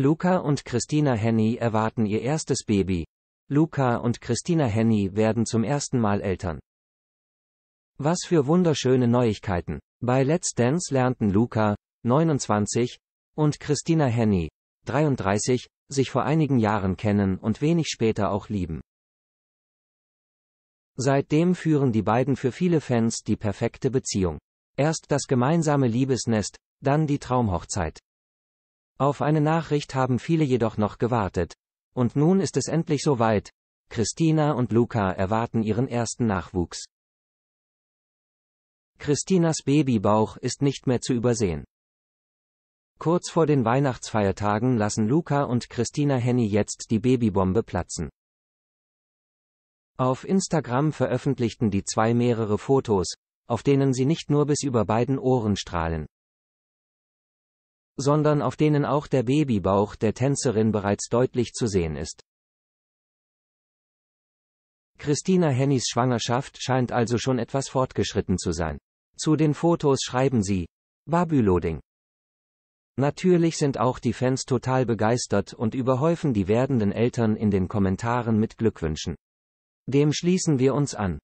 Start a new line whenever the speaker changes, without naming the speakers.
Luca und Christina Henny erwarten ihr erstes Baby. Luca und Christina Henny werden zum ersten Mal Eltern. Was für wunderschöne Neuigkeiten. Bei Let's Dance lernten Luca, 29, und Christina Henny, 33, sich vor einigen Jahren kennen und wenig später auch lieben. Seitdem führen die beiden für viele Fans die perfekte Beziehung. Erst das gemeinsame Liebesnest, dann die Traumhochzeit. Auf eine Nachricht haben viele jedoch noch gewartet. Und nun ist es endlich soweit. Christina und Luca erwarten ihren ersten Nachwuchs. Christinas Babybauch ist nicht mehr zu übersehen. Kurz vor den Weihnachtsfeiertagen lassen Luca und Christina Henny jetzt die Babybombe platzen. Auf Instagram veröffentlichten die zwei mehrere Fotos, auf denen sie nicht nur bis über beiden Ohren strahlen sondern auf denen auch der Babybauch der Tänzerin bereits deutlich zu sehen ist. Christina Hennys Schwangerschaft scheint also schon etwas fortgeschritten zu sein. Zu den Fotos schreiben sie, Babyloding. Natürlich sind auch die Fans total begeistert und überhäufen die werdenden Eltern in den Kommentaren mit Glückwünschen. Dem schließen wir uns an.